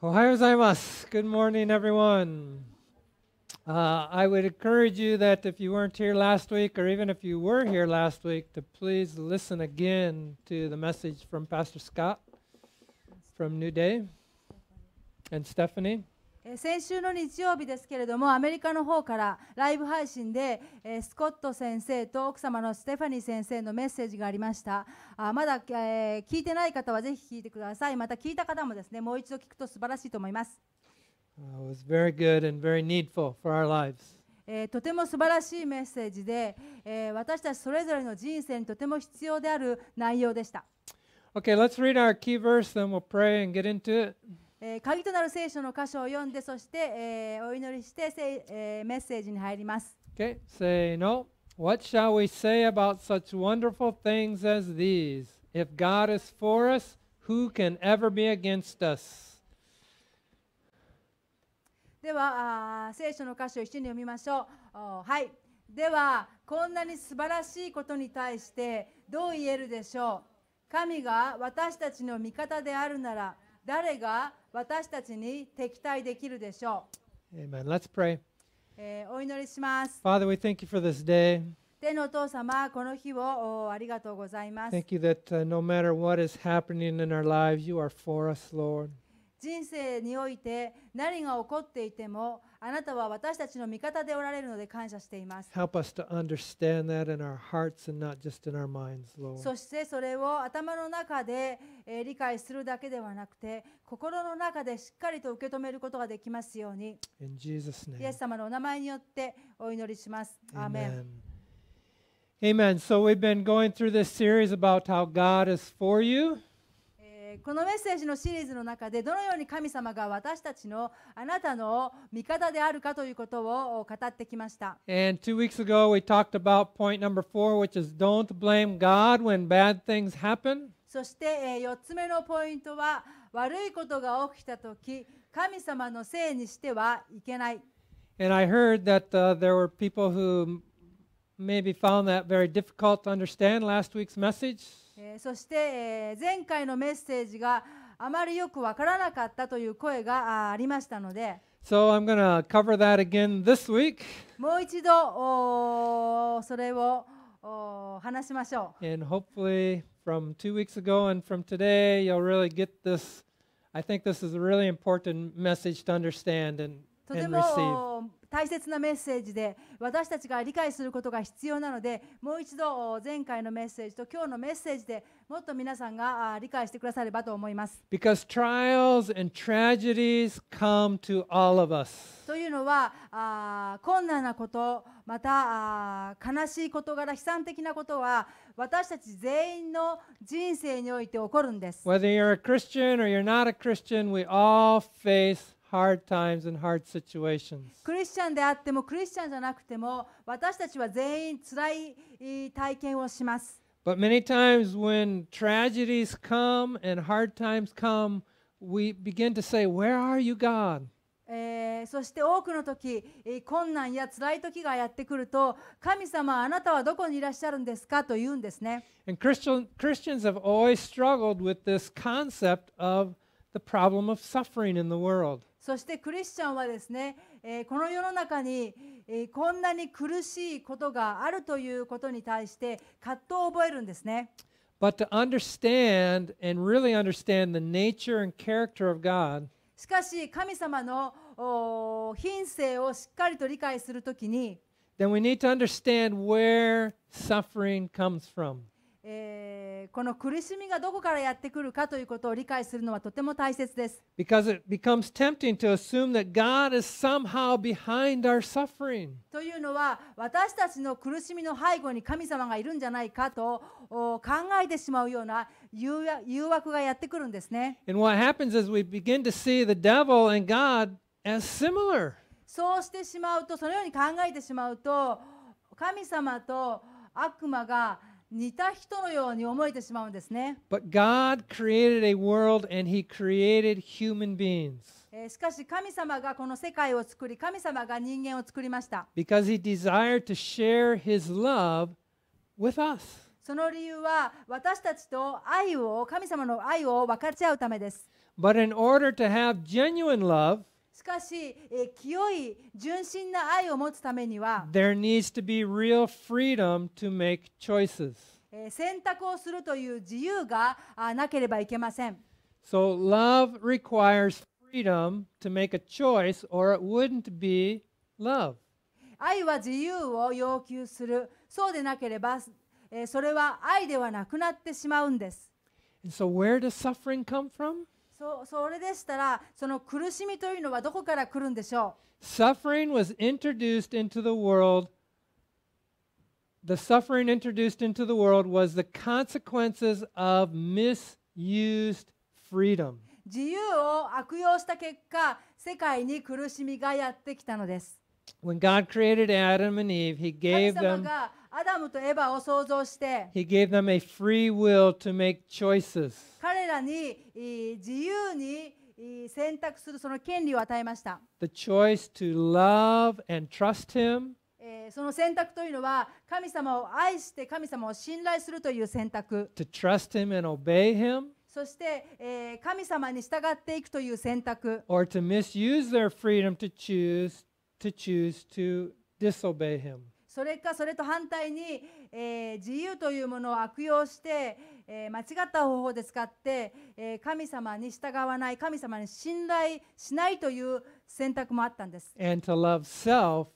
Ohio gozaimasu. Good morning, everyone. Uh, I would encourage you that if you weren't here last week, or even if you were here last week, to please listen again to the message from Pastor Scott from New Day and Stephanie. 先週の日曜日ですけれどもアメリカの方からライブ配信でスコット先生と奥様のステファニー先生のメッセージがありましたあまだ、え聞いてない方はぜひ聞いてくださいまた聞いた方もですねもう一度聞くと素晴らしいと思います It was very good and very needful for our lives. えとても素晴らしいメッセージで、えー、私たちそれぞれの人生にとても必要である内容でした。Okay, let's read our key verse, then we'll pray and get into it. えー、鍵となる聖書の箇所を読んで、そして、えー、お祈りして、えー、メッセージに入ります。Okay, s a What shall we say about such wonderful things as these? If God is for us, who can ever be against us? では、聖書の箇所を一緒に読みましょう。はい。では、こんなに素晴らしいことに対してどう言えるでしょう神が私たちの味方であるなら、誰が私たちに敵対できるでしょう。Amen. Let's pray. えー、お祈りします。Father, we thank you for this day. 天のお父様、この日をありがとうございます。Thank you that、uh, no matter what is happening in our lives, you are for us, Lord. 人生において何が起こっていてもあなたは私たちの味方でおられるので感謝しています。そしてそれを頭の中で理解するだけではなくて心の中でしっかりと受け止めることができますように。イエス様のお名前によってお祈りします。アーメンこのメッセージのシリーズの中でどのように神様が私たちのあなたの味方であるかということを語ってきました。そして、えー、4つ目のポイントは悪いことが起きたとき、神様のせいにしてはいけない。And I heard that、uh, there were people who maybe found that very difficult to understand last week's message. えそして、え前回のメッセージがあまりよくわからなかったという声がありましたので So I'm going cover that again this week. もう一度おそれをお話しましょう。And hopefully from two weeks ago and from today you'll really get this. I think this is a really important message to understand and, and receive. 大切なメッセージで私たちが理解することが必要なのでもう一度前回のメッセージと今日のメッセージでもっと皆さんが理解してくださればと思います。Because trials and tragedies come to all of us. というのは困難なことまた悲しい事柄悲惨的なことは私たち全員の人生において起こるんです。Whether you're a Christian or you're not a Christian, we all face hard times and hard situations. クリスチャンであってもクリスチャンじゃなくても私たちは全員辛い体験をします。But many times when tragedies come and hard times come, we begin to say, Where are you, God? えー、そして多くの時、えー、困難や辛い時がやってくると神様あなたはどこにいらっしゃるんですかと言うんですね。And Christians have always struggled with this concept of the problem of suffering in the world. そしてクリスチャンはですね、えこの世の中に、えこんなに苦しいことがあるということに対して葛藤を覚えるんですね。But to understand and really understand the nature and character of God, しかし神様の品性をしっかりと理解するときに、then we need to understand where suffering comes from. えー、この苦しみがどこからやってくるかということを理解するのはとても大切です。Because it becomes tempting to assume that God is somehow behind our suffering. というのは私たちの苦しみの背後に神様がいるんじゃないかと考えてしまうような誘惑がやってくるんですね。And what happens is we begin to see the devil and God as similar. そうしてしまうと、そのように考えてしまうと、神様と悪魔が似た人のように思えてしまうんですね。But God created a world and He created human beings. しかし神様がこの世界を作り、神様が人間を作りました。Because He desired to share His love with us. その理由は私たちと愛を、神様の愛を分かち合うためです。But in order to have genuine love, しかし、えー、清い純真な愛を持つためには、There needs to be real freedom to make choices. えー、選択をするという自由があなければいけません。So love requires freedom to make a choice or it wouldn't be love. 愛は自由を要求する。そうでなければ、えー、それは愛ではなくなってしまうんです。And so where does suffering come from? そそれでしたら、その苦しみというのはどこから来るんでしょう Suffering was introduced into the world. The suffering introduced into the world was the consequences of misused freedom. 自由を悪用した結果、世界に苦しみがやってきたのです。When God created Adam and Eve, He gave them. He gave them a free will to make choices. choice to love and trust Him. trust Him and obey Him. to misuse their freedom to choose to choose to disobey him. それかそれと反対に、えー、自由というものを悪用して、えー、間違った方法で使って、えー、神様に従わない神様に信頼しないという選択もあったんです。And to love self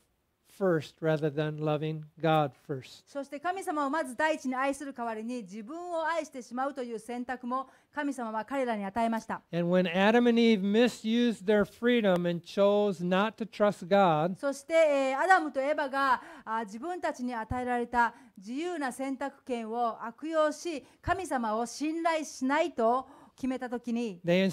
first rather than loving God first. そして神様をまず第一に愛する代わりに自分を愛してしまうという選択も神様は彼らに与えました。God, そして、えー、アダムとエヴァがあ自分たちに与えられた自由な選択権を悪用し神様を信頼しないと決めたときに彼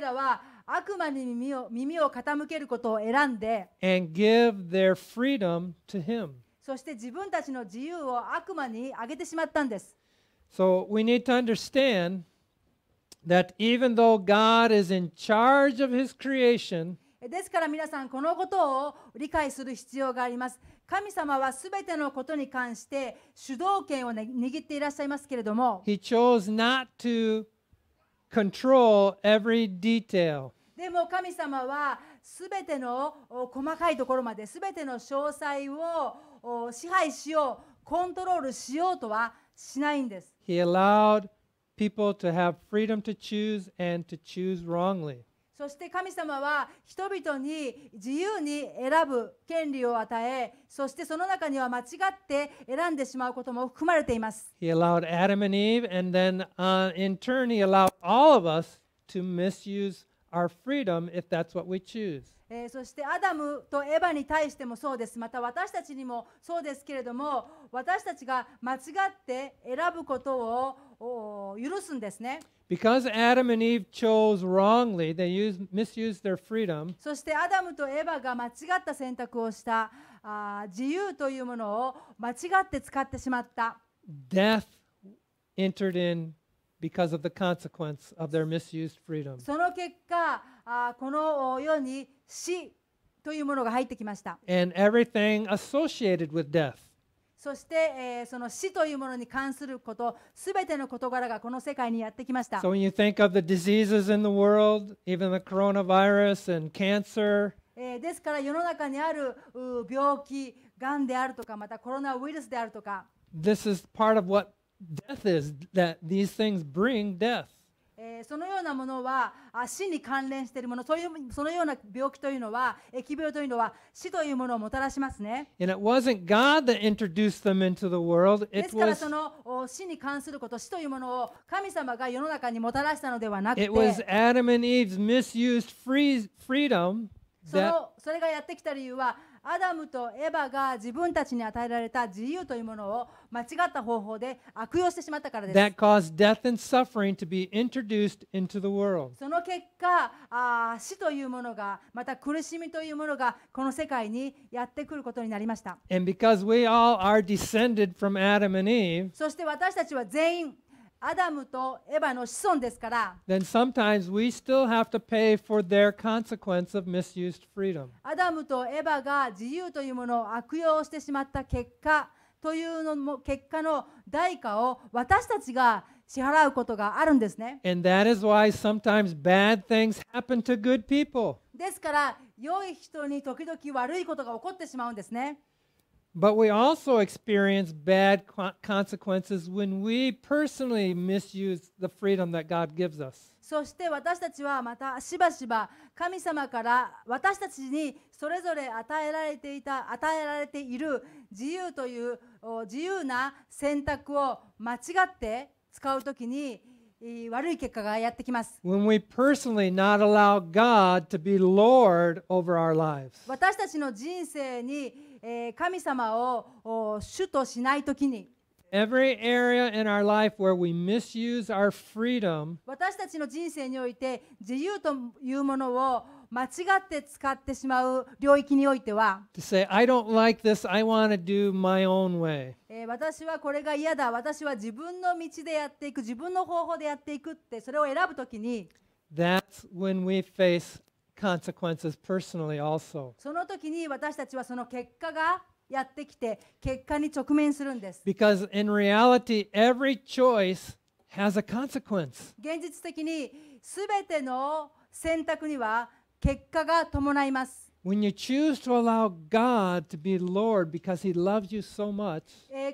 らは悪魔に耳を耳を傾けることを選んで and give their freedom to him. そして自分たちの自由を悪魔にあげてしまったんです。So we need to understand that even though God is in charge of his creation, ですから皆さん、このことを理解する必要があります。神様はすべてのことに関して主導権を、ね、握っていらっしゃいますけれども、He chose not to control every detail. でも神様はすべての細かいところまですべての詳細を支配しようコントロールしようとはしないんです。He allowed people to have freedom to choose and to choose wrongly. そして神様は人々に自由に選ぶ権利を与え、そしてその中には間違って選んでしまうことも含まれています。He allowed Adam and Eve, and then、uh, in turn, He allowed all of us to misuse our freedom if that's what we choose. えー、そしてアダムとエヴァに対してもそうです。また私たちにもそうですけれども、私たちが間違って選ぶことを許すんですね。Because Adam and Eve chose wrongly, they u s e misused their freedom. そしてアダムとエヴァが間違った選択をしたあ自由というものを間違って使ってしまった。Death entered in because of the consequence of their misused freedom. その結果、あこの世に死というものが入ってきました。And everything associated with death. そして、えー、その死というものに関すること、すべての事柄がこの世界にやってきました。So when you think of the diseases in the world, even the coronavirus and cancer, えー、ですから世の中にある病気、がんであるとか、またコロナウイルスであるとか。This is part of what death is that these things bring death. そのようなものは死に関連しているものそういう、そのような病気というのは、疫病というのは死というものをもたらしますね。ですからその死に関すること、死というものを神様が世の中にもたらしたのではなくて、それがやってきた理由は、アダムとエバが自分たちに与えられた自由というものを間違った方法で悪用してしまったからです。That caused death and suffering to be introduced into the world. その結果あ、死というものが、また苦しみというものがこの世界にやってくることになりました。And because we all are descended from Adam and Eve, そして私たちは全員、アダムとエヴァの子孫ですから。Then sometimes we still have to pay for their consequence of misused freedom. アダムとエヴァが自由というものを悪用してしまった結果というのも結果の代価を私たちが支払うことがあるんですね。And that is why sometimes bad things happen to good people. ですから、良い人に時々悪いことが起こってしまうんですね。But we also experience bad consequences when we personally misuse the freedom that God gives us. そして私たちはまたしばしば神様から私たちにそれぞれ与えられていた与えられている自由という自由な選択を間違って使うときに悪い結果がやってきます。私たちの人生にえー、神様を主としないときに Every area in our life where we misuse our freedom, 私たちの人生において自由というものを間違って使ってしまう領域においては to say, I don't like this, I want to do my own way. 私はこれが嫌だ、私は自分の道でやっていく、自分の方法でやっていくって、それを選ぶときに That's when we face consequences personally also. その時に私たちはその結果がやってきて結果に直面するんです。Because in reality, every choice has a consequence. 現実的にすべての選択には結果が伴います。When you choose to allow God to be Lord because He loves you so much,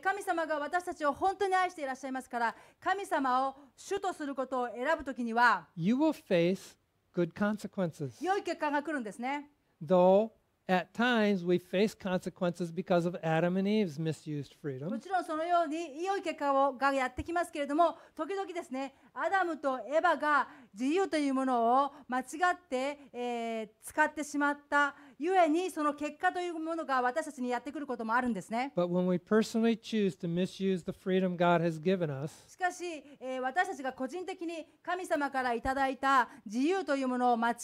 神様が私たちを本当に愛していらっしゃいますから、神様を主とすることを選ぶときには、you will face Good consequences. 良い結果が来るんですね。Though At times, we face consequences because of Adam and Eve's misused freedom. もちろんそのように良い結果をがやってきますけれども、時々ですね、アダムとエヴァが自由というものを間違って、えー、使ってしまった。ゆえにその結果というものが私たちにやってくることもあるんですね。But when we personally choose to misuse the freedom God has given us, しかし、えー、私たちが個人的に神様からいただいた自由というものを間違っ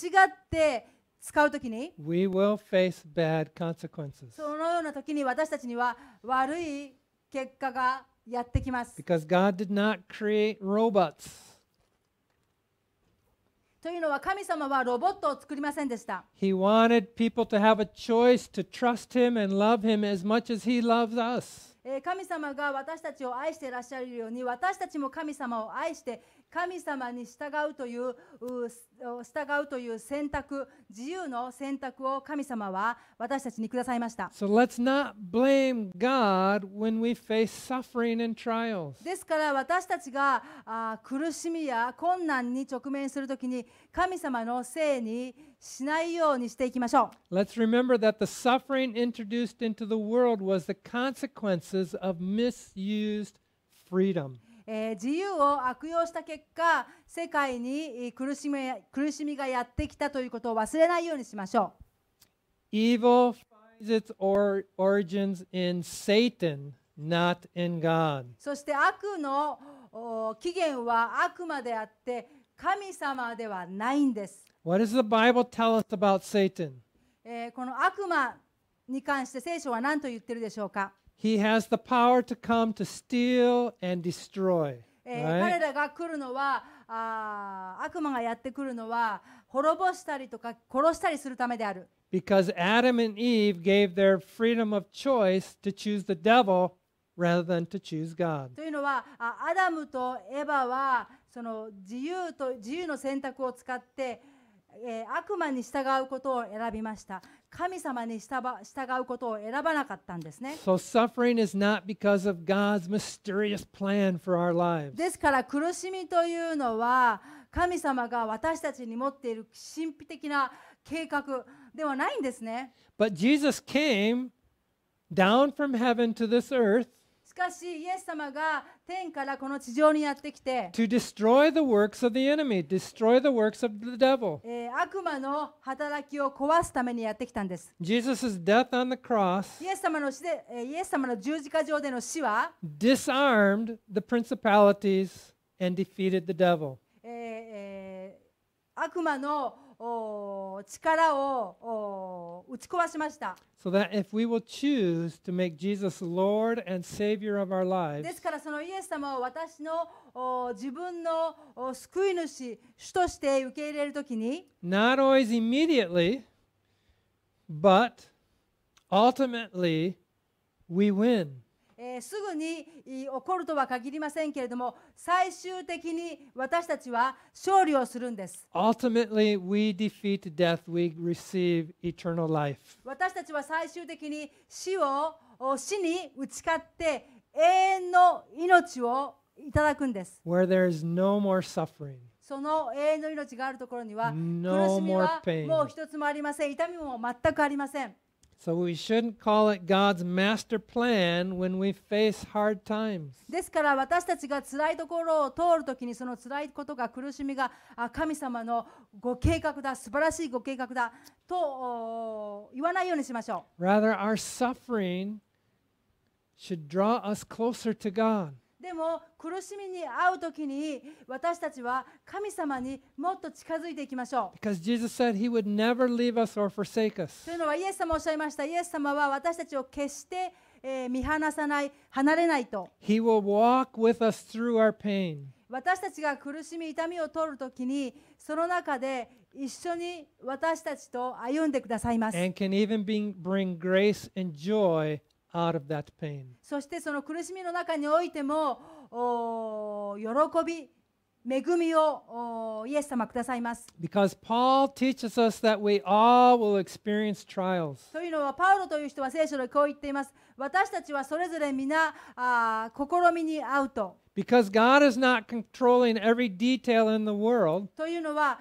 て使うときに、We will face bad consequences. そのようなときに私たちには悪い結果がやってきます。Because God did not create robots. というのは神様はロボットを作りませんでした。He wanted people to have a choice to trust Him and love Him as much as He loves us. 神様が私たちを愛していらっしゃるように私たちも神様を愛して神様に従うという従うという選択自由の選択を神様は私たちにくださいました。So、ですから私たちがあ苦しみや困難に直面するときに神様のせいにしないようにしていきましょう。Let's remember that the suffering introduced into the world was the consequences of misused freedom. えー、自由を悪用した結果世界に苦しみ苦しみがやってきたということを忘れないようにしましょう。Evil finds its or i g i n s in Satan, not in God. そして悪の起源は悪魔であって神様ではないんです。What does the Bible tell us about Satan? えー、この悪魔に関して聖書は何と言ってるでしょうか He has the power to come to steal and destroy. えー right? Because Adam and Eve gave their freedom of choice to choose the devil rather than to choose God. というのはあアダムとエバはその自由と自由の選択を使ってえー、悪魔に従うことを選びました。神様に従うことを選ばなかったんですね。So suffering is not because of God's mysterious plan for our lives. ですから苦しみというのは神様が私たちに持っている神秘的な計画ではないんですね。But Jesus came down from heaven to this earth しかし、イエス様が天からこの地上にやってきて、to destroy the works of the enemy, destroy the works of the devil. えー、悪魔の働きを壊すためにやってきたんです。Jesus' death on the cross イエス様の死で、えーイエス様の十字架上での死は、disarmed the principalities and defeated the devil. えーえー悪魔の力を打ち壊しました。So、l o r d lives, ですからそのイエス様を私の自分の救い主、主として受け入れるときに、not always immediately, but ultimately we win. えー、すぐに起こるとは限りませんけれども、最終的に私たちは勝利をするんです。Ultimately, we defeat death, we receive eternal life. 私たちは最終的に死を死に打ち勝って永遠の命をいただくんです。Where there is no more suffering. その永遠の命があるところには、苦しみはもう一つもありません。痛みも全くありません。So we shouldn't call it God's master plan when we face hard times. ですから私たちが辛いところを通るときにその辛いことが苦しみが神様のご計画だ素晴らしいご計画だと言わないようにしましょう。Rather our suffering should draw us closer to God. でも苦しみに遭うときに私たちは神様にもっと近づいていきましょう。Because Jesus said he would never leave us or forsake us. というのはイエス様おっしゃいました。イエス様は私たちを決してえー、見放さない、離れないと。He will walk with us through our pain. 私たちが苦しみ、痛みを取るときに、その中で一緒に私たちと歩んでくださいます。And can even bring grace and joy out of that pain. そしてその苦しみの中においてもお喜び恵みをイエス様くださいます。Because Paul teaches us that we all will experience trials. というのは、パウロという人は聖書でこう言っています。私たちはそれぞれ皆、あ試みに遭うと。Because God is not controlling every detail in the world. というのは、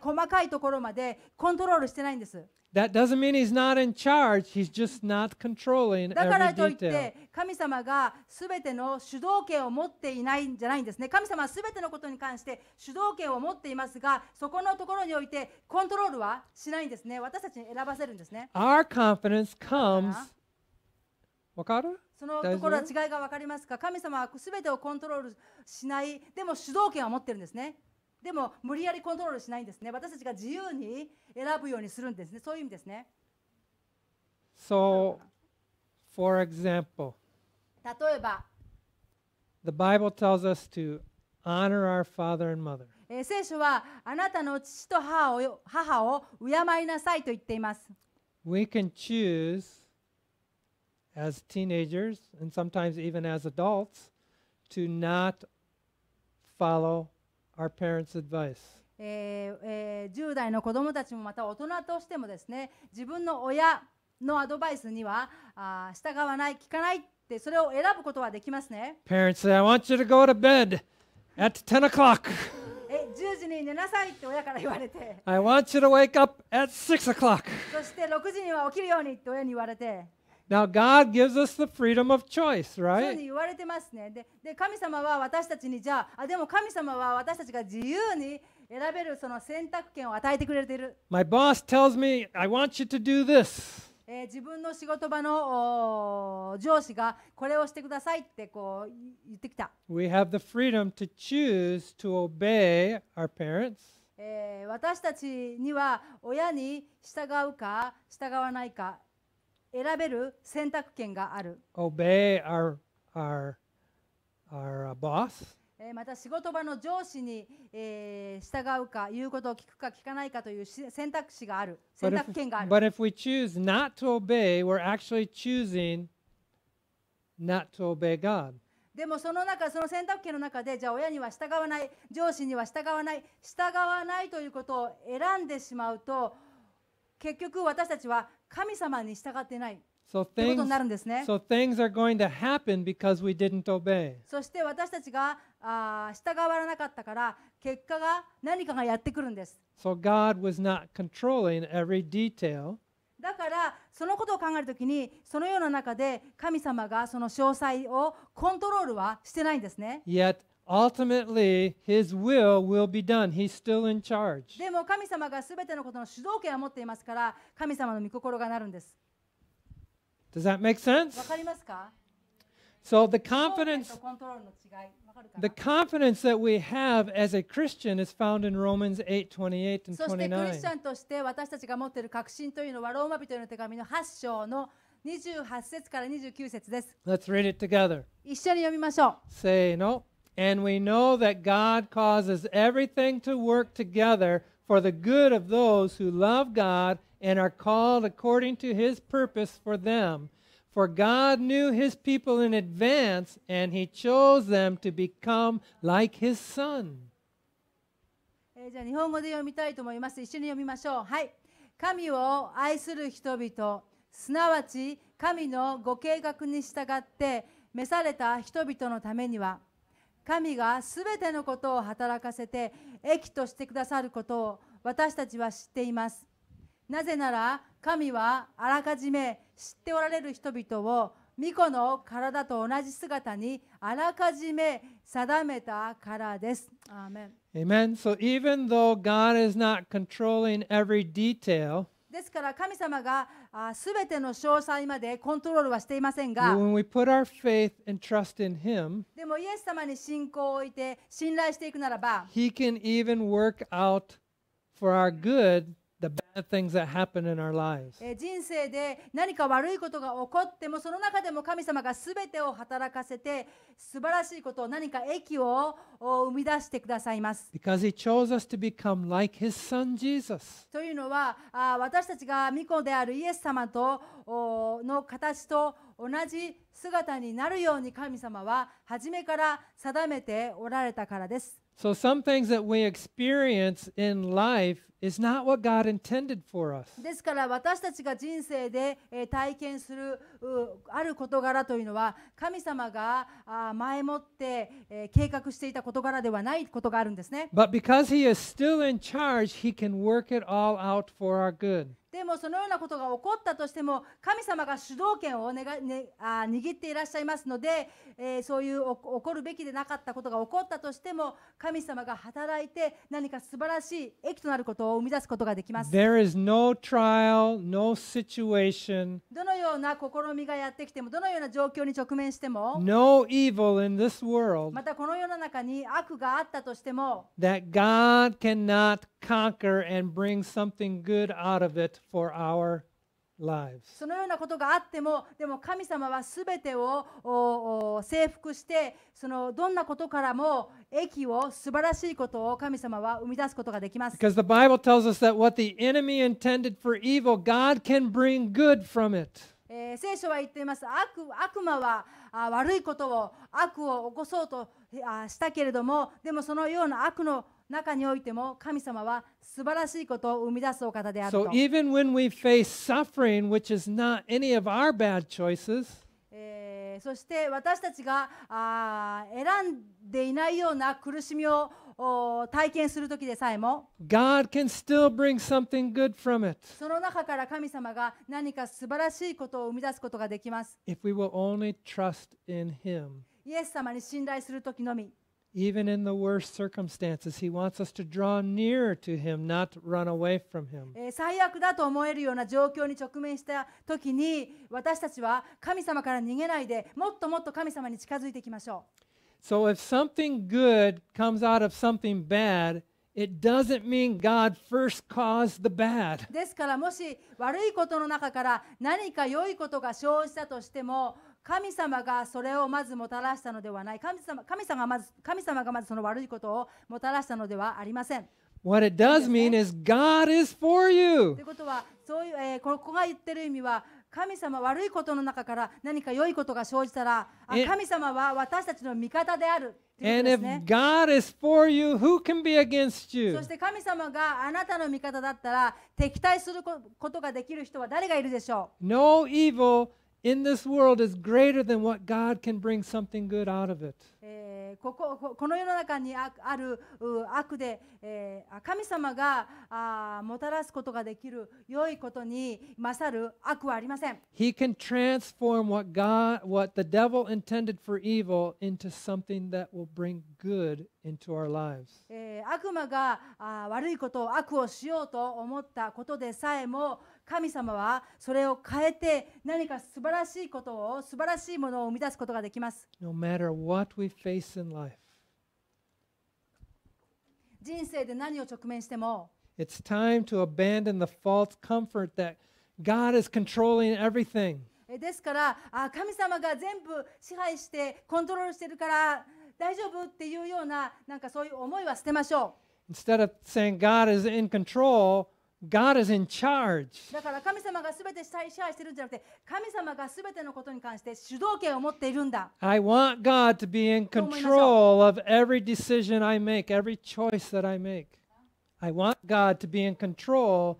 細かいところまでコントロールしてないんです。That doesn't mean he's not in charge. He's just not controlling v e d e t a i だからといって、神様がすべての主導権を持っていないんじゃないんですね。神様はすべてのことに関して主導権を持っていますが、そこのところにおいてコントロールはしないんですね。私たちに選ばせるんですね。Our confidence comes. わかるそのところは違いがわかりますか神様はすべてをコントロールしない、でも主導権は持ってるんですね。でも無理やりコントロールしないんですね私たちが自由に選ぶようにするんですねそういう意味ですね So for example 例えば The Bible tells us to honor our father and mother 聖書はあなたの父と母を母を敬いなさいと言っています We can choose as teenagers and sometimes even as adults to not follow our parents' advice. えーえー、10代の子どもたちもまた大人としてもですね自分の親のアドバイスにはあ従わない聞かないってそれを選ぶことはできますね。Parents say, I want you to go to bed at 10 o'clock. 10 時に寝なさいって親から言われて。I want you to wake up at 6 o'clock. そして6時には起きるようにって親に言われて。Now, God gives us the freedom of choice, right? そう言われてますね。で、で神様は私たちに、じゃあ、あでも神様は私たちが自由に選べるその選択権を与えてくれている。My boss tells me, I want you to do this. えー、自分の仕事場の上司がこれをしてくださいってこう言ってきた。We have the freedom to choose to obey our parents. えー、私たちには親に従うか従わないか。選べる選択権がある。Obey our, our, our boss. また仕事場の上司に、従うか、言うことを聞くか聞かないかという選択肢がある、選択権がある。But if, but if we choose not to obey, we're actually choosing not to obey God. でもその中、その選択権の中で、じゃあ親には従わない、上司には従わない、従わないということを選んでしまうと、結局私たちは神様に従ってない。そういうことになるんですね。So、things, so、things are g o i n to そして私たちがあ従わなかったから、結果が何かがやってくるんです。So、God was not controlling every detail. だから、そのことを考えるときに、そのような中で神様がその詳細をコントロールはしてないんですね。y e ultimately his will will be done. He's still in charge. でも神様がすべてのことの主導権を持っていますから、神様の御心がなるんです。Does that make sense? わかりますか So the confidence the confidence that we have as a Christian is found in Romans 8, 28 and 29. let us read it together. Say no. And we know that God causes everything to work together for the good of those who love God and are called according to his purpose for them. For God knew his people in advance, and he chose them to become like his son. えー、じゃあ日本語で読みたいと思います。一緒に読みましょう。はい。神を愛する人々、すなわち神のご計画に従って召された人々のためには、神がすべてのことを働かせて益としてくださることを私たちは知っていますなぜなら神はあらかじめ知っておられる人々を巫女の体と同じ姿にあらかじめ定めたからです。アーメン。Amen. So even though God is not controlling every detail, ですから神様がすべての詳細までコントロールはしていませんがでもイエス様に信仰を置いて信頼していくならば the bad things that happen in our l i e 人生で何か悪いことが起こってもその中でも神様がすべてを働かせて素晴らしいことを何か益を生み出してくださいます。というのは私たちが御子であるイエス様との形と同じ姿になるように神様は初めから定めておられたからです。So some things that we experience in life is not what God intended for us. ですから私たちが人生で、えー、体験するある事柄というのは神様があ前もって、えー、計画していた事柄ではないことがあるんですね。But because He is still in charge, He can work it all out for our good. でもそのようなことが起こったとしても神様が主導権をねあ握っていらっしゃいますので、えー、そういう起こるべきでなかったことが起こったとしても神様が働いて何か素晴らしい益となることを生み出すことができます。There is no trial, no situation, どのような試みがやってきてもどのような状況に直面しても no evil in this world, またこの世の中に悪があったとしても that God cannot conquer and bring something good out of it for our lives. そのようなことがあっても、でも神様はすべてをおお征服して、そのどんなことからも益を素晴らしいことを神様は生み出すことができます。Because the Bible tells us that what the enemy intended for evil, God can bring good from it. え聖書は言っています。悪悪魔はあ悪いことを悪を起こそうとあしたけれども、でもそのような悪の中においても神様は素晴らしいことを生み出すお方であると。So even when we face suffering, which is not any of our bad choices, えー、そして私たちがあ選んでいないような苦しみを体験するときでさえも God can still bring something good from it. その中から神様が何か素晴らしいことを生み出すことができます。If we will only trust in him. イエス様に信頼するときのみ。Even in the worst circumstances, He wants us to draw near to Him, not run away from Him. 最悪だと思えるような状況に直面した時に、私たちは神様から逃げないで、もっともっと神様に近づいていきましょう。So if something good comes out of something bad, It doesn't mean God first caused the bad. ですからもし悪いことの中から何か良いことが生じたとしても神様がそれをまずもたらしたのではない神様神様がまず神様がまずその悪いことをもたらしたのではありません。What it does mean is God is for you. ということはそういう、えー、ここが言ってる意味は神様悪いことの中から何か良いことが生じたら神様は私たちの味方である。And if God is for you, who can be against you? そして神様があなたの味方だったら敵対することができる人は誰がいるでしょう ?No evil in this world is greater than what God can bring something good out of it. こここの世の中にある悪で、えー、神様があもたらすことができる良いことに勝る悪はありません。He can transform what, God, what the devil intended for evil into something that will bring good into our lives. えー、悪魔があ悪いことを悪をしようと思ったことでさえも神様はそれを変えて何か素晴らしいことを素晴らしいものを生み出すことができます。No、matter what we face in life. 人生で何を直面しても It's time to abandon the false comfort that God is controlling everything. ですからあ神様が全部支配してコントロールしてるから大丈夫っていうようななんかそういう思いは捨てましょう。Instead of saying God is in control, God is in charge. だから神様がすべて支配してるんじゃなくて、神様がすべてのことに関して主導権を持っているんだ。I want God to be in control of every decision I make, every choice that I make. I want God to be in control,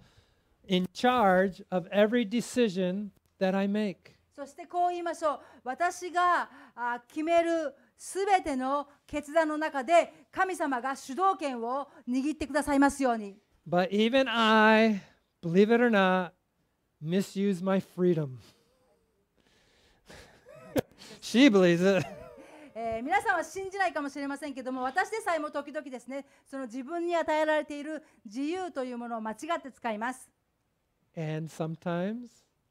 in charge of every decision that I make. そしてこう言いましょう。私が決めるすべての決断の中で神様が主導権を握ってくださいますように。But even I, believe it or not, misuse my freedom. she believes it. えー、皆さんは信じないかもしれませんけども私でさえも時々ですねその自分に与えられている自由というものを間違って使います。And sometimes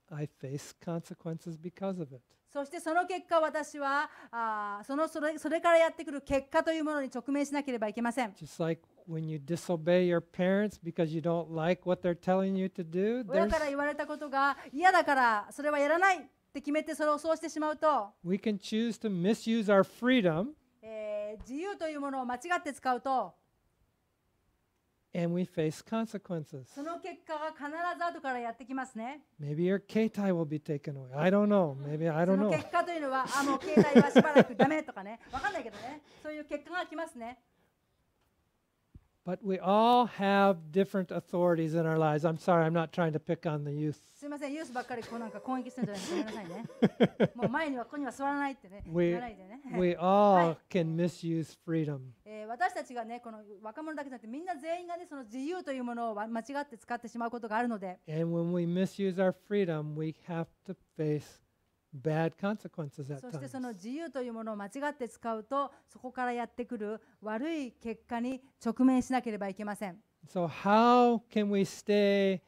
I face consequences because of it. そしてその結果私はあそのそれそれからやってくる結果というものに直面しなければいけません。Just like when you disobey your parents because you don't like what they're telling you to do, 親から言われたことが嫌だからそれはやらないって決めてそれをそうしてしまうと、we can choose to misuse our freedom、えー、自由というものを間違って使うと、and we face consequences. Maybe your 携帯 will be taken away. I don't know. Maybe I そ don't know. But we all have different authorities in our lives. I'm sorry, I'm not trying to pick on the youth ません、ユースばっかりこうなんか攻撃するんじゃないですごめんなさいね。もう前にはここには座らないってね。We, らないでね we all can misuse freedom. えー私たちがね、この若者だけじゃなくて、みんな全員がね、その自由というものを間違って使ってしまうことがあるので、And when we misuse our freedom, we have to face bad consequences at そしてその i s 自由というものを間違って使うと、そこからやってくる悪い結果に直面しなければいけません。So, how can we stay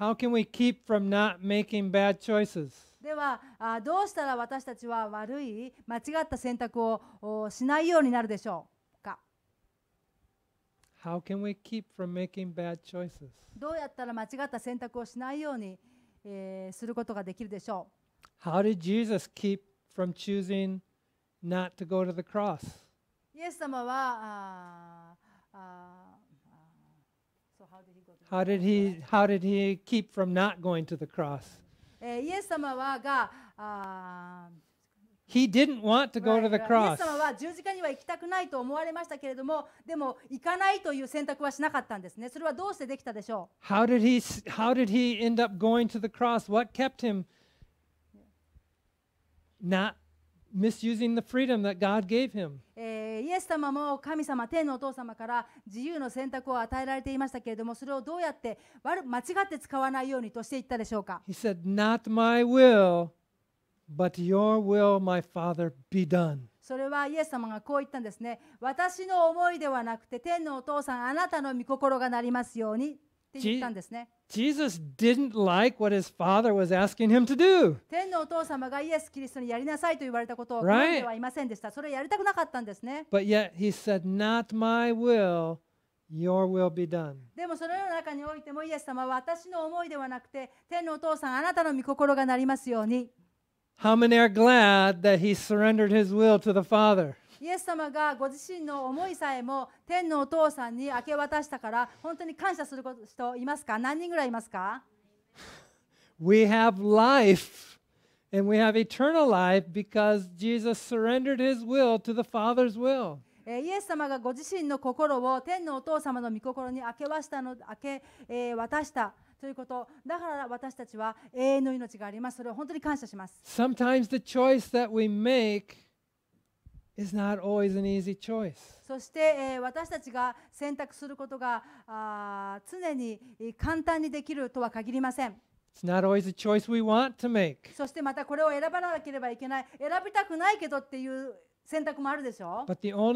How can we keep from not making bad choices? ではあどうしたら私たちは悪い間違った選択をしないようになるでしょうか How can we keep from making bad choices? どうやったら間違った選択をしないように、えー、することができるでしょう How did Jesus keep from choosing not to go to the cross? イエス様はあああそう、How did he How did he, how did he keep from not going to the cross? イエス様はが、あ He didn't want to go to the cross. イエス様は十字架には行きたくないと思われましたけれども、でも行かないという選択はしなかったんですね。それはどうしてできたでしょう How did he, how did he end up going to the cross? What kept him not misusing the freedom that God gave him? イイエス様も神様天のお父様から自由の選択を与えられていましたけれどもそれをどうやって悪間違って使わないようにとしていったでしょうか He said, Not my will, but your will, my Father, be done. それはイエス様がこう言ったんですね私の思いではなくて天のお父さんあなたの御心がなりますようにって言ったんですね。Jesus didn't like what his father was asking him to do. 天のお父様がイエス・キリストにやりなさいと言われたことを拒んではいませんでした。それをやりたくなかったんですね。But yet he said, Not my will, your will be done. でもその世の中においてもイエス様は私の思いではなくて、天のお父さん、あなたの御心がなりますように。How many are glad that he surrendered his will to the Father? イエス様がご自身の思いさえも天のお父さんに明け渡したから本当に感謝する人いますか何人ぐらいいますか We have life and we have eternal life because Jesus surrendered his will to the Father's will. イエス様がご自身の心を天のお父様の御心に明け渡したの明け、えー、渡したということ。だから私たちは永遠の命があります。それを本当に感謝します。Sometimes the choice that we make そして、えー、私たちが選択することがあ常に簡単にできるとは限りません。そしてまたこれを選ばなければいけない、選びたくないけどっていう選択もあるでしょう。でも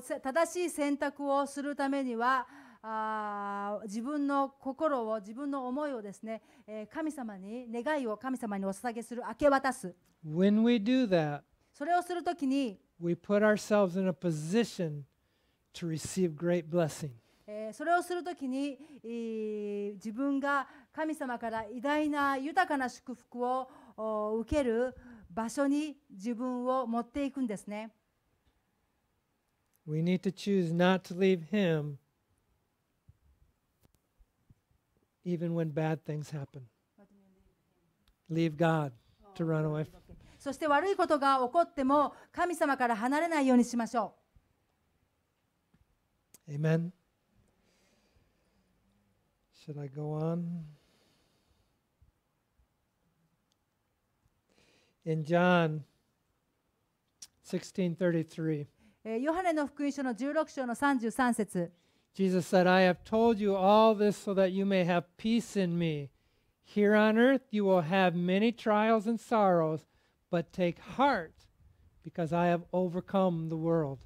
正しい選択をするためには、あ自分の心を自分の思いをですね、え神様に願いを神様にお捧げする明け渡す When we do that, それをするときに we put ourselves in a position to receive great blessing. それをするときに自分が神様から偉大な豊かな祝福を受ける場所に自分を持っていくんですね。We need to choose not to leave him even when bad things happen. Leave God to run away. そして悪いことが起こっても神様から離れないようにしましょう。Amen. Should I go on? In John 16:33. ヨハネの福音書の16章の33節。Jesus said, I have told you all this so that you may have peace in me. Here on earth you will have many trials and sorrows, but take heart, because I have overcome the world.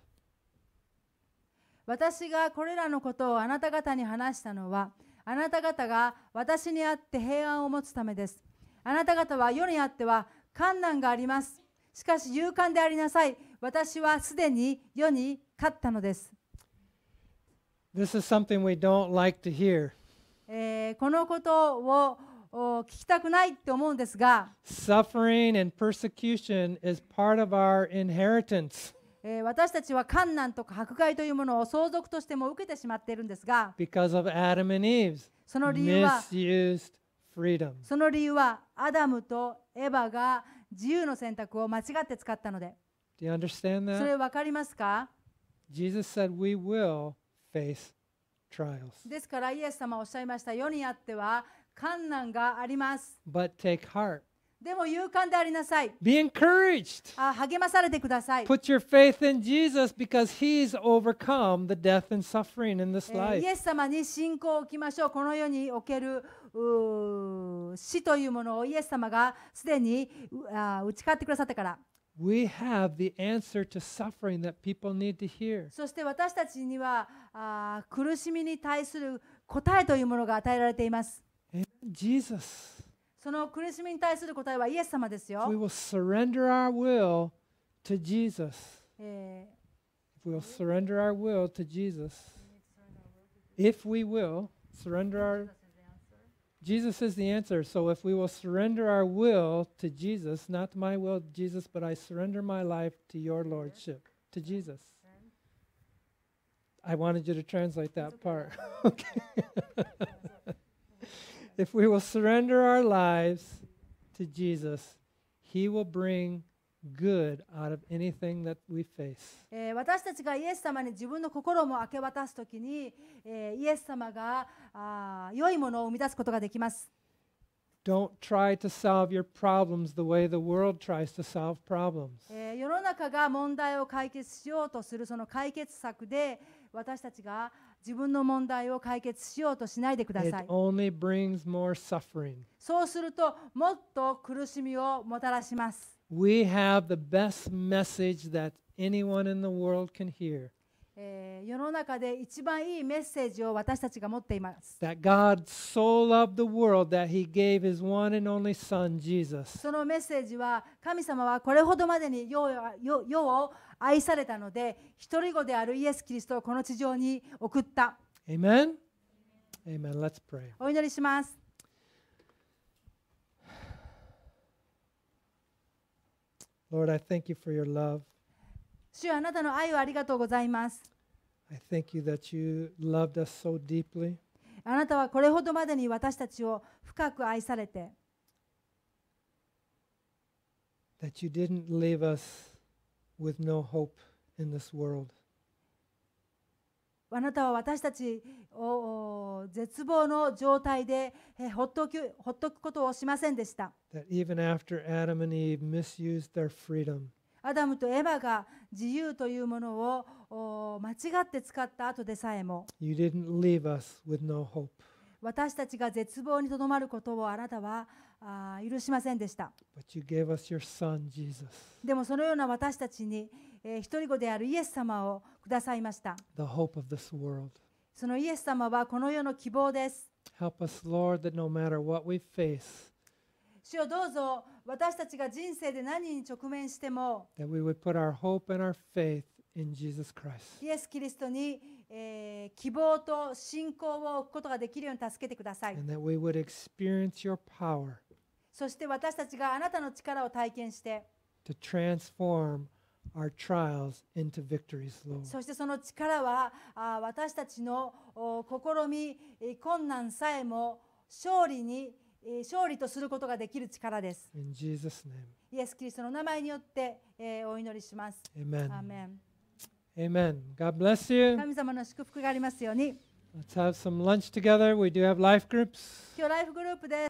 私がこれらのことをあなた方に話したのは、あなた方が私にあって平安を持つためです。あなた方は世にあっては困難があります。しかし勇敢でありなさい。私はすでに世に勝ったのです。This is something we don't like to hear. えー、このことを聞きたくないって思うんですが、Suffering and persecution is part of our inheritance. えー、私たちは観難とか迫害というものを相続としても受けてしまっているんですが、Because of Adam and Eve's その理由は、misused freedom. その理由は、アダムとエヴァが自由の選択を間違って使ったので。Do you understand that? それ分かりますか Jesus said we will face trials. ですから、イエス様おっしゃいました、世にあっては困難があります。But take heart. でも勇敢でありなさい。Be encouraged. あ励まされてください。Put your faith in Jesus because He's overcome the death and suffering in this life. イエス様に信仰を置きましょう。この世における死というものをイエス様がすでに打ち勝ってくださったから。We have the answer to suffering that people need to hear. そして私たちにはあ苦しみに対する答えというものが与えられています。Jesus. その苦しみに対する答えはイエス様ですよ。We will surrender our will to Jesus. If we will surrender our will to Jesus. If we will surrender our Jesus is the answer. So if we will surrender our will to Jesus, not my will, Jesus, but I surrender my life to your lordship, to Jesus. I wanted you to translate that part. okay. if we will surrender our lives to Jesus, he will bring good out of anything that we face. 私たちがイエス様に自分の心も明け渡すときに、イエス様があ良いものを生み出すことができます。Don't try to solve your problems the way the world tries to solve problems. 世の中が問題を解決しようとするその解決策で私たちが自分の問題を解決しようとしないでください。そうすると、もっと苦しみをもたらします。We have the best message that anyone in the world can hear. えー、世の中で一番いいメッセージを私たちが持っています。That God so loved the world that he gave his one and only son, Jesus. そのメッセージは、神様はこれほどまでに世世世を愛されたので、一人子であるイエス・キリストをこの地上に送った。Amen? Amen. Let's pray. お祈りします。Lord, I thank you for your love. 主あなたの愛をありがとうございます。あなたはこれほどまでに私たちを深く愛されて。あなたは私たちを絶望の状態で放っておくことをしませんでした。アダムとエヴァが自由というものを間違って使った後でさえも私たちが絶望にとどまることをあなたはあ許しませんでした。でもそのような私たちに、えー、一人子であるイエス様をくださいました。そのイエス様はこの世の希望です。主よどうぞ私たちが人生で何に直面しても、イエス・キリストに、えー、希望と信仰を置くことができるように助けてください。そして私たちがあなたの力を体験して、そしてその力は私たちの試み困難さえも勝利に勝利とすることができる力です。a m e イエス・キリストの名前によって、お祈りします。Amen. Amen. Amen. God bless you. 神様の祝福がありますように。Let's have some lunch together. We do have life groups. 今日ライフグループです。